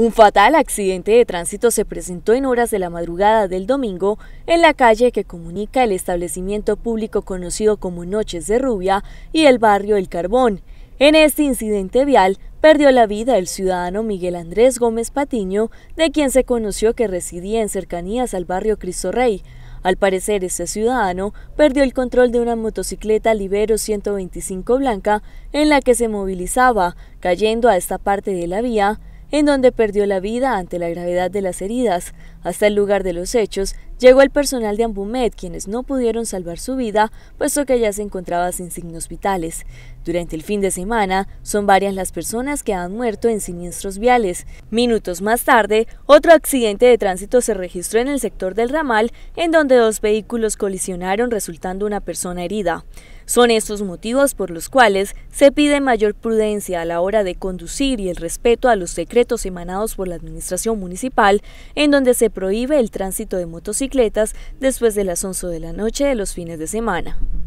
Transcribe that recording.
Un fatal accidente de tránsito se presentó en horas de la madrugada del domingo en la calle que comunica el establecimiento público conocido como Noches de Rubia y el barrio El Carbón. En este incidente vial perdió la vida el ciudadano Miguel Andrés Gómez Patiño, de quien se conoció que residía en cercanías al barrio Cristo Rey. Al parecer, este ciudadano perdió el control de una motocicleta Libero 125 blanca en la que se movilizaba, cayendo a esta parte de la vía en donde perdió la vida ante la gravedad de las heridas. Hasta el lugar de los hechos Llegó el personal de Ambumet, quienes no pudieron salvar su vida, puesto que ya se encontraba sin signos vitales. Durante el fin de semana, son varias las personas que han muerto en siniestros viales. Minutos más tarde, otro accidente de tránsito se registró en el sector del ramal, en donde dos vehículos colisionaron, resultando una persona herida. Son estos motivos por los cuales se pide mayor prudencia a la hora de conducir y el respeto a los decretos emanados por la Administración Municipal, en donde se prohíbe el tránsito de motocicletas bicicletas después de las 11 de la noche de los fines de semana.